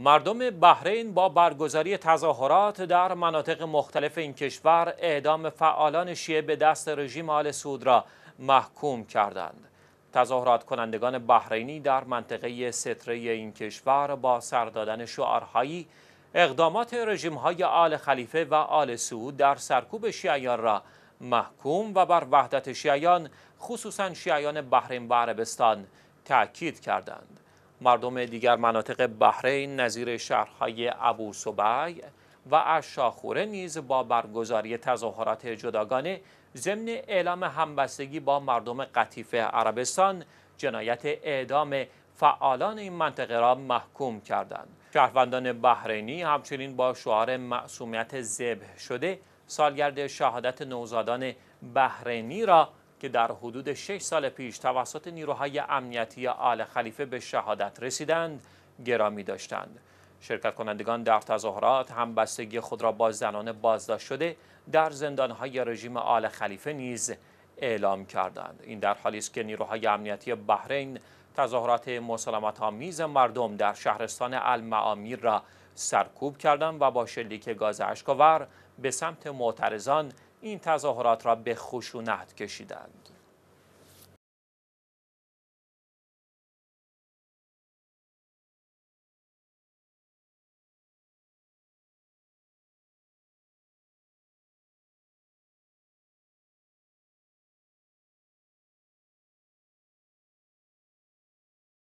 مردم بحرین با برگزاری تظاهرات در مناطق مختلف این کشور اعدام فعالان شیعه به دست رژیم آل سود را محکوم کردند. تظاهرات کنندگان بحرینی در منطقه ستره این کشور با سردادن شعارهایی اقدامات های آل خلیفه و آل سعود در سرکوب شیعیان را محکوم و بر وحدت شیعیان خصوصا شیعیان بحرین و عربستان تاکید کردند. مردم دیگر مناطق بحرین نظیر شهرهای ابو سبای و اشاخوره نیز با برگزاری تظاهرات جداگانه ضمن اعلام همبستگی با مردم قطیف عربستان جنایت اعدام فعالان این منطقه را محکوم کردند. شهروندان بحرینی همچنین با شعار معصومیت ذبح شده سالگرد شهادت نوزادان بحرینی را که در حدود 6 سال پیش توسط نیروهای امنیتی آل خلیفه به شهادت رسیدند گرامی داشتند. شرکت کنندگان در تظاهرات همبستگی خود را با زنان بازداشت شده در زندانهای رژیم آل خلیفه نیز اعلام کردند. این در حالی است که نیروهای امنیتی بحرین تظاهرات مسالمت آمیز مردم در شهرستان المعامیر را سرکوب کردند و با شلیک گاز اشکاور به سمت معترضان این تظاهرات را به خشونت کشیدند